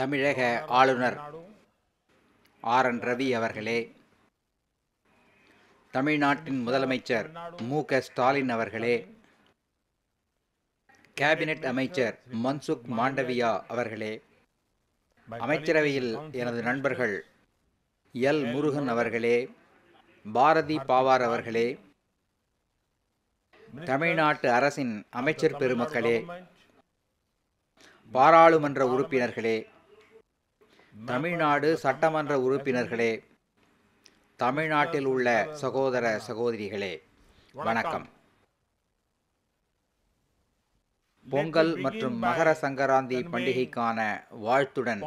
தமிழக ஆளுநர் R N Ravi அவர்களே தமிழ்நாட்டின் முதலமைச்சர் மு க ஸ்டாலின் அவர்களே கேபினெட் அமைச்சர் மன்சுக் மாண்டவியா அவர்களே அமைச்சரவையில் எனது நண்பர்கள் எல் முருகன் அவர்களே பாரதி பாவார் அவர்களே தமிழ்நாட்டு அரசின் அமைச்சர் பெருமக்களே பாராளுமன்ற உறுப்பினர்களே தமிழ்நாடு சட்டமன்ற உறுப்பினர்களே தமிழ்நாட்டில் உள்ள சகோதர சகோதரிகளே வணக்கம் பொங்கல் மற்றும் மகர சங்கராந்தி பண்டிகைக்கான வாழ்த்துடன்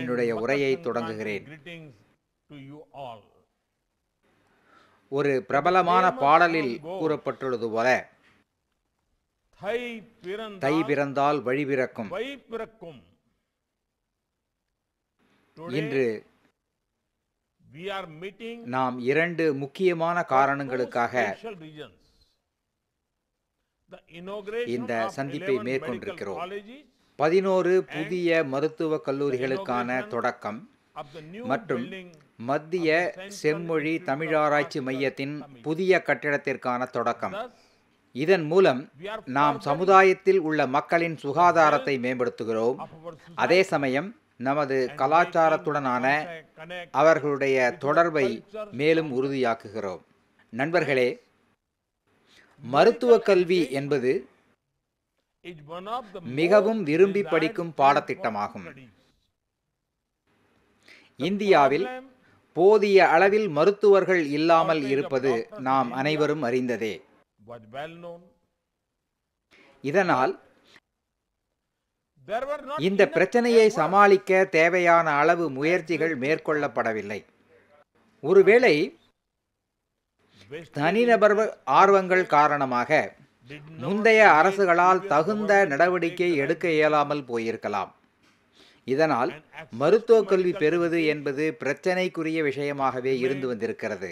என்னுடைய உரையை தொடங்குகிறேன் ஒரு பிரபலமான பாடலில் கூறப்பட்டுள்ளது போல தை பிறந்தால் வழி பிறக்கும் இன்று நாம் இரண்டு முக்கியமான காரணங்களுக்காக இந்த சந்திப்பை மேற்கொண்டிருக்கிறோம் பதினோரு புதிய மருத்துவ கல்லூரிகளுக்கான தொடக்கம் மற்றும் மத்திய செம்மொழி தமிழாராய்ச்சி மையத்தின் புதிய கட்டிடத்திற்கான தொடக்கம் இதன் மூலம் நாம் சமுதாயத்தில் உள்ள மக்களின் சுகாதாரத்தை மேம்படுத்துகிறோம் அதே சமயம் நமது கலாச்சாரத்துடனான அவர்களுடைய தொடர்பை மேலும் உறுதியாக்குகிறோம் நண்பர்களே மருத்துவ கல்வி என்பது மிகவும் விரும்பி படிக்கும் பாடத்திட்டமாகும் இந்தியாவில் போதிய அளவில் மருத்துவர்கள் இல்லாமல் இருப்பது நாம் அனைவரும் அறிந்ததே இதனால் இந்த பிரச்சனையை சமாளிக்க தேவையான அளவு முயற்சிகள் மேற்கொள்ளப்படவில்லை ஒருவேளை தனிநபர் ஆர்வங்கள் காரணமாக முந்தைய அரசுகளால் தகுந்த நடவடிக்கை எடுக்க இயலாமல் போயிருக்கலாம் இதனால் மருத்துவ கல்வி பெறுவது என்பது பிரச்சனைக்குரிய விஷயமாகவே இருந்து வந்திருக்கிறது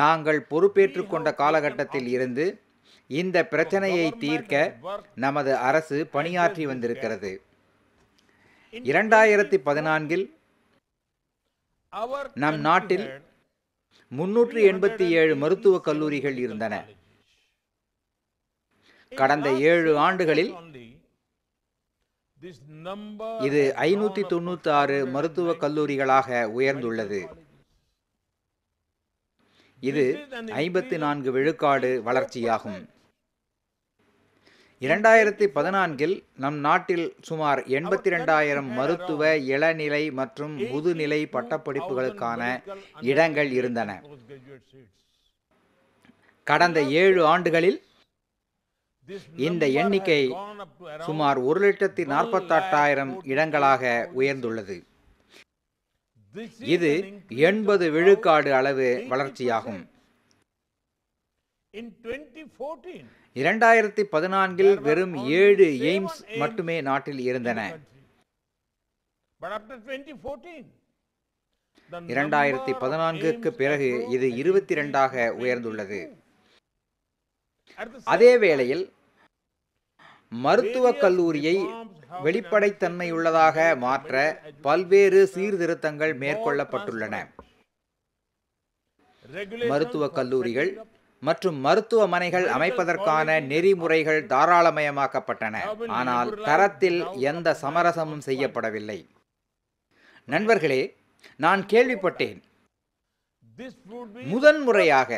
நாங்கள் பொறுப்பேற்றுக் கொண்ட காலகட்டத்தில் இருந்து இந்த பிரச்சனையை தீர்க்க நமது அரசு பணியாற்றி வந்திருக்கிறது இரண்டாயிரத்தி பதினான்கில் நம் நாட்டில் முன்னூற்று எண்பத்தி ஏழு மருத்துவக் கல்லூரிகள் இருந்தன கடந்த ஏழு ஆண்டுகளில் இது ஐநூத்தி தொண்ணூத்தி ஆறு மருத்துவக் கல்லூரிகளாக உயர்ந்துள்ளது இது ஐம்பத்தி நான்கு விழுக்காடு வளர்ச்சியாகும் இரண்டாயிரத்தி பதினான்கில் நம் நாட்டில் சுமார் எண்பத்தி ரெண்டாயிரம் மருத்துவ இளநிலை மற்றும் முதுநிலை பட்டப்படிப்புகளுக்கான இடங்கள் இருந்தன கடந்த ஏழு ஆண்டுகளில் இந்த எண்ணிக்கை சுமார் ஒரு லட்சத்தி நாற்பத்தெட்டாயிரம் இடங்களாக உயர்ந்துள்ளது இது எண்பது விழுக்காடு அளவு வளர்ச்சியாகும் இரண்டாயிரத்தி பதினான்கில் வெறும் ஏழு எய்ம்ஸ் மட்டுமே நாட்டில் இருந்தன இரண்டாயிரத்தி பதினான்குக்கு பிறகு இது இருபத்தி இரண்டாக உயர்ந்துள்ளது அதே வேளையில் மருத்துவக் கல்லூரியை வெளிப்படைத்தன்மையுள்ளதாக மாற்ற பல்வேறு சீர்திருத்தங்கள் மேற்கொள்ளப்பட்டுள்ளன மருத்துவக் கல்லூரிகள் மற்றும் மருத்துவமனைகள் அமைப்பதற்கான நெறிமுறைகள் தாராளமயமாக்கப்பட்டன ஆனால் தரத்தில் எந்த சமரசமும் செய்யப்படவில்லை நண்பர்களே நான் கேள்விப்பட்டேன் முதன்முறையாக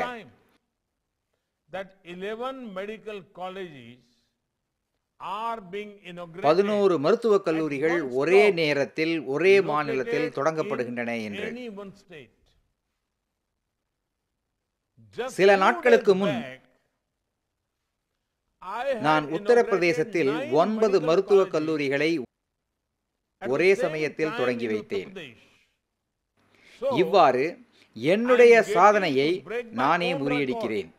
பதினோரு மருத்துவக் கல்லூரிகள் ஒரே நேரத்தில் ஒரே மாநிலத்தில் தொடங்கப்படுகின்றன என்று சில நாட்களுக்கு முன் நான் உத்தரப்பிரதேசத்தில் ஒன்பது மருத்துவக் கல்லூரிகளை ஒரே சமயத்தில் தொடங்கி வைத்தேன் இவ்வாறு என்னுடைய சாதனையை நானே முறியடிக்கிறேன்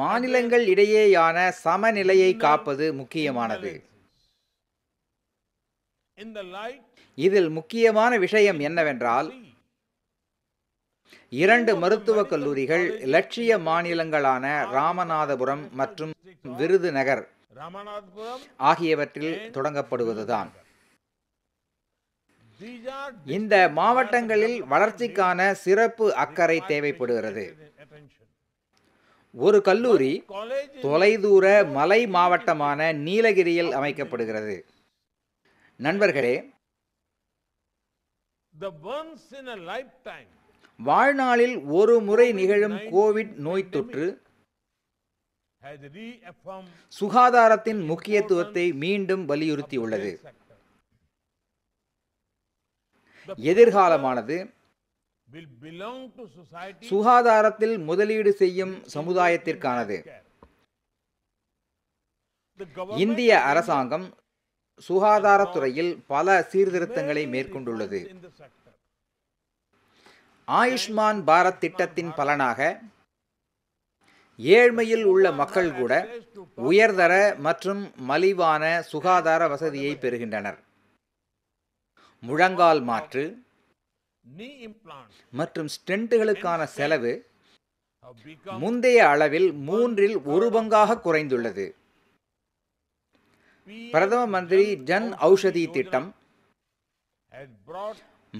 மாநிலங்கள் இடையேயான சமநிலையை காப்பது முக்கியமானது இதில் முக்கியமான விஷயம் என்னவென்றால் இரண்டு மருத்துவக் கல்லூரிகள் இலட்சிய மாநிலங்களான ராமநாதபுரம் மற்றும் விருதுநகர் ஆகியவற்றில் தொடங்கப்படுவதுதான் இந்த மாவட்டங்களில் வளர்ச்சிக்கான சிறப்பு அக்கறை தேவைப்படுகிறது ஒரு கல்லூரி தொலைதூர மலை மாவட்டமான நீலகிரியில் அமைக்கப்படுகிறது நண்பர்களே வாழ்நாளில் ஒரு முறை நிகழும் கோவிட் நோய் தொற்று சுகாதாரத்தின் முக்கியத்துவத்தை மீண்டும் வலியுறுத்தியுள்ளது எதிர்காலமானது சுகாதாரத்தில் முதலீடு செய்யும் சமுதாயத்திற்கானது இந்திய அரசாங்கம் சுகாதாரத்துறையில் பல சீர்திருத்தங்களை மேற்கொண்டுள்ளது ஆயுஷ்மான் பாரத் திட்டத்தின் பலனாக ஏழ்மையில் உள்ள மக்கள் கூட உயர்தர மற்றும் மலிவான சுகாதார வசதியை பெறுகின்றனர் முழங்கால் மாற்று மற்றும் ஸ்டெண்ட்டுகளுக்கான செலவு முந்தைய அளவில் மூன்றில் ஒரு பங்காக குறைந்துள்ளது பிரதம மந்திரி ஜன் ஔஷதி திட்டம்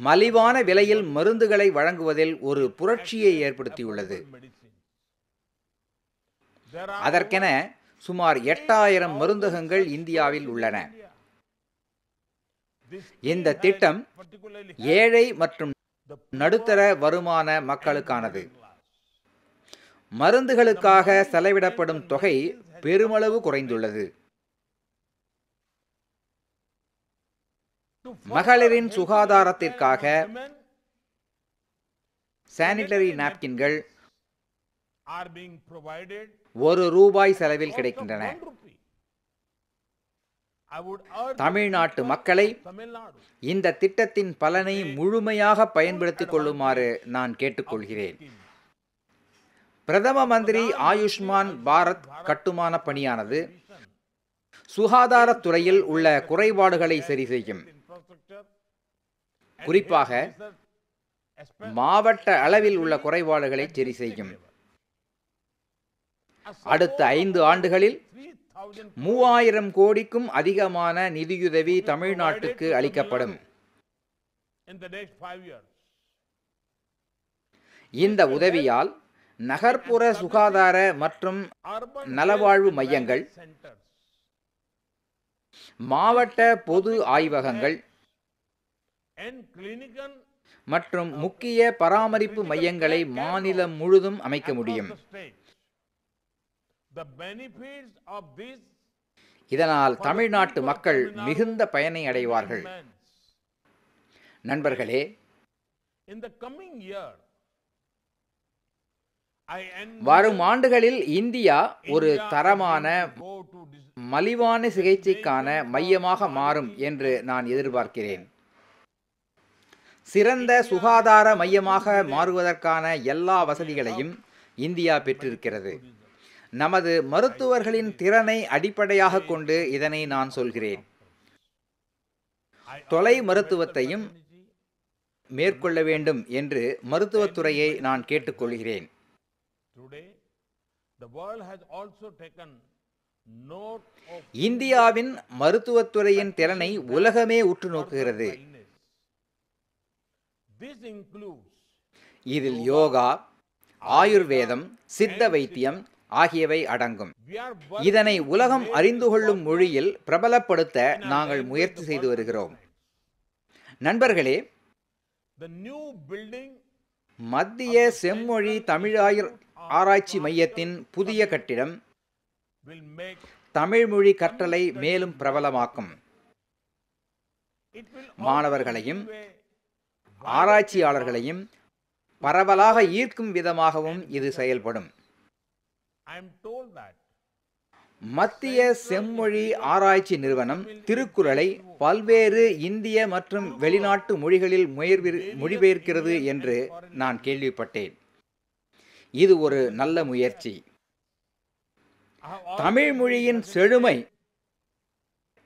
மலிவான விலையில் மருந்துகளை வழங்குவதில் ஒரு புரட்சியை ஏற்படுத்தியுள்ளது அதற்கென சுமார் எட்டாயிரம் மருந்தகங்கள் இந்தியாவில் உள்ளன இந்த திட்டம் ஏழை மற்றும் நடுத்தர வருமான மக்களுக்கானது மருந்துகளுக்காக செலவிடப்படும் தொகை பெருமளவு குறைந்துள்ளது மகளிரின் சுகாதாரத்திற்காக சானிட்டரி நாப்கின்கள் ஒரு ரூபாய் செலவில் கிடைக்கின்றன தமிழ்நாட்டு மக்களை இந்த திட்டத்தின் பலனை முழுமையாக பயன்படுத்திக் கொள்ளுமாறு நான் கேட்டுக்கொள்கிறேன் பிரதம மந்திரி ஆயுஷ்மான் பாரத் கட்டுமான பணியானது சுகாதாரத்துறையில் உள்ள குறைபாடுகளை சரி செய்யும் குறிப்பாக மாவட்ட அளவில் உள்ள குறைபாடுகளை சரி செய்யும் அடுத்த ஐந்து ஆண்டுகளில் மூவாயிரம் கோடிக்கும் அதிகமான நிதியுதவி தமிழ்நாட்டுக்கு அளிக்கப்படும் இந்த உதவியால் நகர்ப்புற சுகாதார மற்றும் நலவாழ்வு மையங்கள் மாவட்ட பொது ஆய்வகங்கள் மற்றும் முக்கிய பராமரிப்பு மையங்களை மாநிலம் முழுதும் அமைக்க முடியும் இதனால் தமிழ்நாட்டு மக்கள் மிகுந்த பயனை அடைவார்கள் நண்பர்களே வரும் ஆண்டுகளில் இந்தியா ஒரு தரமான மலிவான சிகிச்சைக்கான மையமாக மாறும் என்று நான் எதிர்பார்க்கிறேன் சிறந்த சுகாதார மையமாக மாறுவதற்கான எல்லா வசதிகளையும் இந்தியா பெற்றிருக்கிறது நமது மருத்துவர்களின் திறனை அடிப்படையாக கொண்டு இதனை நான் சொல்கிறேன் தொலை மருத்துவத்தையும் மேற்கொள்ள வேண்டும் என்று மருத்துவத்துறையை நான் கேட்டுக்கொள்கிறேன் இந்தியாவின் மருத்துவத்துறையின் திறனை உலகமே உற்று நோக்குகிறது இதில் யோகா ஆயுர்வேதம் சித்த வைத்தியம் ஆகியவை அடங்கும் இதனை உலகம் அறிந்து கொள்ளும் மொழியில் பிரபலப்படுத்த நாங்கள் முயற்சி செய்து வருகிறோம் நண்பர்களே மத்திய செம்மொழி தமிழாயர் ஆராய்ச்சி மையத்தின் புதிய கட்டிடம் தமிழ் மொழி கற்றலை மேலும் பிரபலமாக்கும் மாணவர்களையும் ஆராய்ச்சியாளர்களையும் பரவலாக ஈர்க்கும் விதமாகவும் இது செயல்படும் மத்திய செம்மொழி ஆராய்ச்சி நிறுவனம் திருக்குறளை பல்வேறு இந்திய மற்றும் வெளிநாட்டு மொழிகளில் மொழிபெயர்க்கிறது என்று நான் கேள்விப்பட்டேன் இது ஒரு நல்ல முயற்சி தமிழ் மொழியின் செழுமை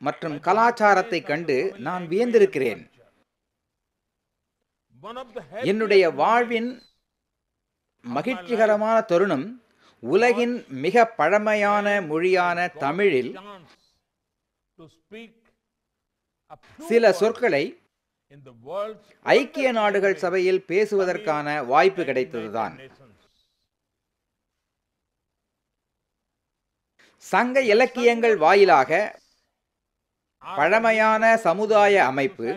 மற்றும் கலாச்சாரத்தை கண்டு நான் வியந்திருக்கிறேன் என்னுடைய வாழ்வின் மகிழ்ச்சிகரமான தருணம் உலகின் மிக பழமையான மொழியான தமிழில் சில சொற்களை ஐக்கிய நாடுகள் சபையில் பேசுவதற்கான வாய்ப்பு கிடைத்ததுதான் சங்க இலக்கியங்கள் வாயிலாக பழமையான சமுதாய அமைப்பு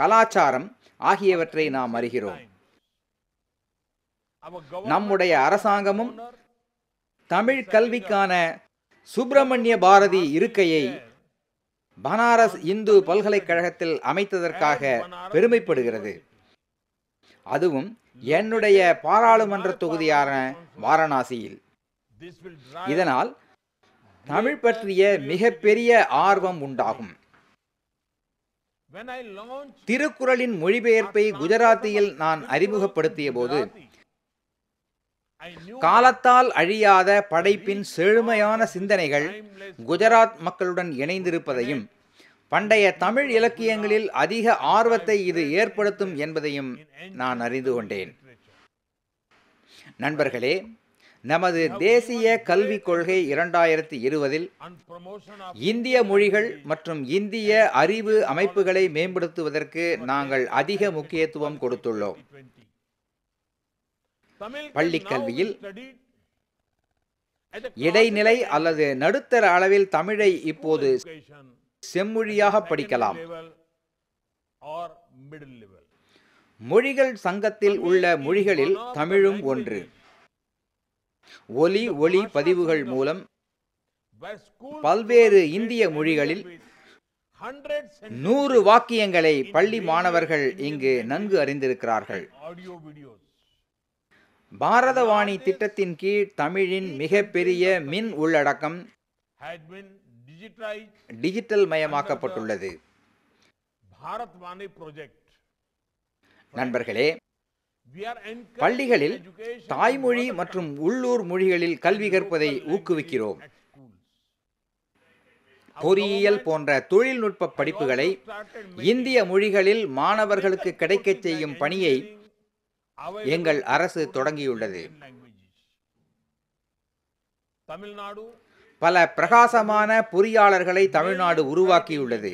கலாச்சாரம் ஆகியவற்றை நாம் அறிகிறோம் நம்முடைய அரசாங்கமும் தமிழ் கல்விக்கான சுப்பிரமணிய பாரதி இருக்கையை பனாரஸ் இந்து பல்கலைக்கழகத்தில் அமைத்ததற்காக பெருமைப்படுகிறது அதுவும் என்னுடைய பாராளுமன்ற தொகுதியான வாரணாசியில் இதனால் தமிழ் பற்றிய மிகப்பெரிய ஆர்வம் உண்டாகும் திருக்குறளின் மொழிபெயர்ப்பை குஜராத்தியில் நான் அறிமுகப்படுத்திய போது காலத்தால் அழியாத படைப்பின் செழுமையான சிந்தனைகள் குஜராத் மக்களுடன் இணைந்திருப்பதையும் பண்டைய தமிழ் இலக்கியங்களில் அதிக ஆர்வத்தை இது ஏற்படுத்தும் என்பதையும் நான் அறிந்து கொண்டேன் நண்பர்களே நமது தேசிய கல்விக் கொள்கை இரண்டாயிரத்தி இருபதில் இந்திய மொழிகள் மற்றும் இந்திய அறிவு அமைப்புகளை மேம்படுத்துவதற்கு நாங்கள் அதிக முக்கியத்துவம் கொடுத்துள்ளோம் பள்ளிக் கல்வியில் இடைநிலை அல்லது நடுத்தர அளவில் தமிழை இப்போது செம்மொழியாக படிக்கலாம் மொழிகள் சங்கத்தில் உள்ள மொழிகளில் தமிழும் ஒன்று ஒலி ஒளி பதிவுகள் மூலம் பல்வேறு இந்திய மொழிகளில் நூறு வாக்கியங்களை பள்ளி மாணவர்கள் இங்கு நன்கு அறிந்திருக்கிறார்கள் பாரதவாணி திட்டத்தின் கீழ் தமிழின் மிகப்பெரிய மின் உள்ளடக்கம் டிஜிட்டல் மயமாக்கப்பட்டுள்ளது நண்பர்களே பள்ளிகளில் தாய்மொழி மற்றும் உள்ளூர் மொழிகளில் கல்வி கற்பதை ஊக்குவிக்கிறோம் பொறியியல் போன்ற தொழில்நுட்ப படிப்புகளை இந்திய மொழிகளில் மாணவர்களுக்கு கிடைக்கச் செய்யும் பணியை எங்கள் அரசு தொடங்கியுள்ளது பல பிரகாசமான பொறியாளர்களை தமிழ்நாடு உருவாக்கியுள்ளது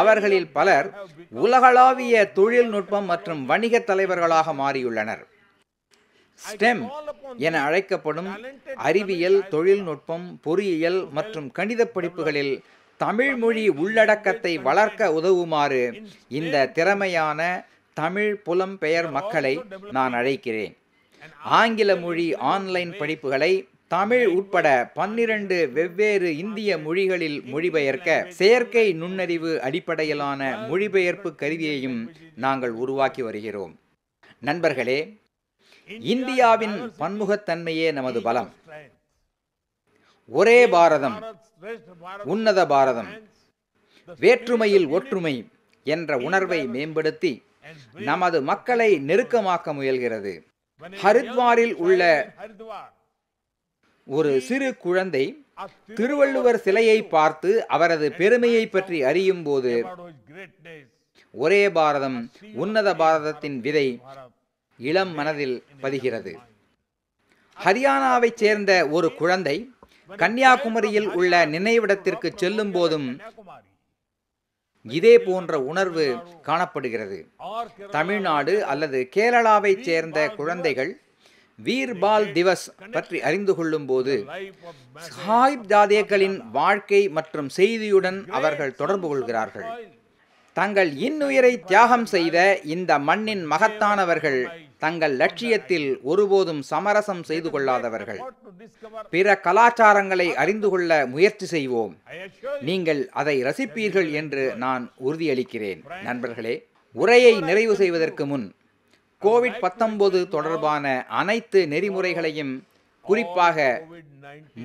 அவர்களில் பலர் உலகளாவிய தொழில்நுட்பம் மற்றும் வணிக தலைவர்களாக மாறியுள்ளனர் ஸ்டெம் என அழைக்கப்படும் அறிவியல் தொழில்நுட்பம் பொறியியல் மற்றும் கணித படிப்புகளில் தமிழ் மொழி உள்ளடக்கத்தை வளர்க்க உதவுமாறு இந்த திறமையான தமிழ் புலம்பெயர் மக்களை நான் அழைக்கிறேன் ஆங்கில மொழி ஆன்லைன் படிப்புகளை தமிழ் உட்பட பன்னிரண்டு வெவ்வேறு இந்திய மொழிகளில் மொழிபெயர்க்க செயற்கை நுண்ணறிவு அடிப்படையிலான மொழிபெயர்ப்பு கருவியையும் நாங்கள் உருவாக்கி வருகிறோம் நண்பர்களே இந்தியாவின் பன்முகத்தன்மையே நமது பலம் ஒரே பாரதம் உன்னத பாரதம் வேற்றுமையில் ஒற்றுமை என்ற உணர்வை மேம்படுத்தி நமது மக்களை நெருக்கமாக்க முயல்கிறது ஹரித்வாரில் உள்ள ஒரு சிறு குழந்தை திருவள்ளுவர் சிலையை பார்த்து அவரது பெருமையை பற்றி அறியும் போது ஒரே பாரதம் உன்னத பாரதத்தின் விதை இளம் மனதில் பதிகிறது ஹரியானாவைச் சேர்ந்த ஒரு குழந்தை கன்னியாகுமரியில் உள்ள நினைவிடத்திற்கு செல்லும் போதும் இதே போன்ற உணர்வு காணப்படுகிறது தமிழ்நாடு அல்லது கேரளாவைச் சேர்ந்த குழந்தைகள் வீர்பால் திவஸ் பற்றி அறிந்து கொள்ளும் போது சாஹிப் ஜாதேக்களின் வாழ்க்கை மற்றும் செய்தியுடன் அவர்கள் தொடர்பு கொள்கிறார்கள் தங்கள் இன்னுயிரை தியாகம் செய்த இந்த மண்ணின் மகத்தானவர்கள் தங்கள் லட்சியத்தில் ஒருபோதும் சமரசம் செய்து கொள்ளாதவர்கள் பிற கலாச்சாரங்களை அறிந்து கொள்ள முயற்சி செய்வோம் நீங்கள் அதை ரசிப்பீர்கள் என்று நான் உறுதியளிக்கிறேன் நண்பர்களே உரையை நிறைவு செய்வதற்கு முன் கோவிட் பத்தொன்பது தொடர்பான அனைத்து நெறிமுறைகளையும் குறிப்பாக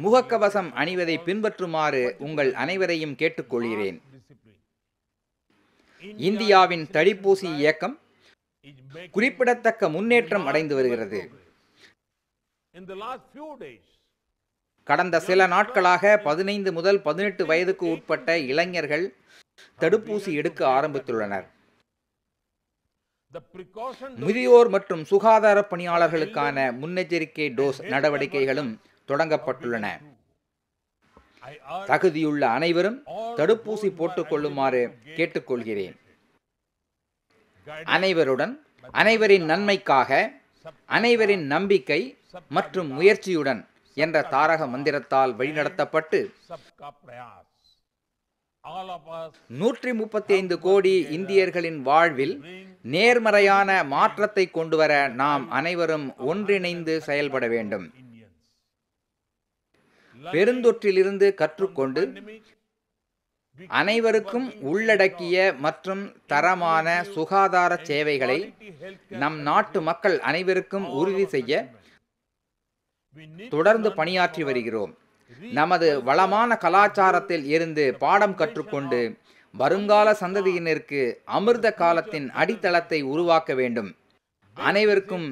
முகக்கவசம் அணிவதை பின்பற்றுமாறு உங்கள் அனைவரையும் கேட்டுக்கொள்கிறேன் இந்தியாவின் தடுப்பூசி இயக்கம் குறிப்பிடத்தக்க முன்னேற்றம் அடைந்து வருகிறது கடந்த சில நாட்களாக பதினைந்து முதல் பதினெட்டு வயதுக்கு உட்பட்ட இளைஞர்கள் தடுப்பூசி எடுக்க ஆரம்பித்துள்ளனர் முதியோர் மற்றும் சுகாதார பணியாளர்களுக்கான முன்னெச்சரிக்கை டோஸ் நடவடிக்கைகளும் தொடங்கப்பட்டுள்ளன தகுதியுள்ள அனைவரும் தடுப்பூசி போட்டுக்கொள்ளுமாறு கேட்டுக்கொள்கிறேன் அனைவருடன் அனைவரின் நன்மைக்காக அனைவரின் நம்பிக்கை மற்றும் முயற்சியுடன் என்ற தாரக மந்திரத்தால் வழிநடத்தப்பட்டு நூற்றி முப்பத்தி ஐந்து கோடி இந்தியர்களின் வாழ்வில் நேர்மறையான மாற்றத்தை கொண்டு வர நாம் அனைவரும் ஒன்றிணைந்து செயல்பட வேண்டும் பெருந்தொற்றிலிருந்து கற்றுக்கொண்டு அனைவருக்கும் உள்ளடக்கிய மற்றும் தரமான சுகாதார சேவைகளை நம் நாட்டு மக்கள் அனைவருக்கும் உறுதி செய்ய தொடர்ந்து பணியாற்றி வருகிறோம் நமது வளமான கலாச்சாரத்தில் இருந்து பாடம் கற்றுக்கொண்டு வருங்கால சந்ததியினருக்கு அமிர்த காலத்தின் அடித்தளத்தை உருவாக்க வேண்டும் அனைவருக்கும்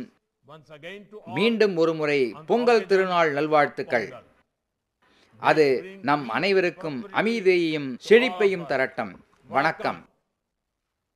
மீண்டும் ஒருமுறை பொங்கல் திருநாள் நல்வாழ்த்துக்கள் அது நம் அனைவருக்கும் அமைதியையும் செழிப்பையும் தரட்டும் வணக்கம்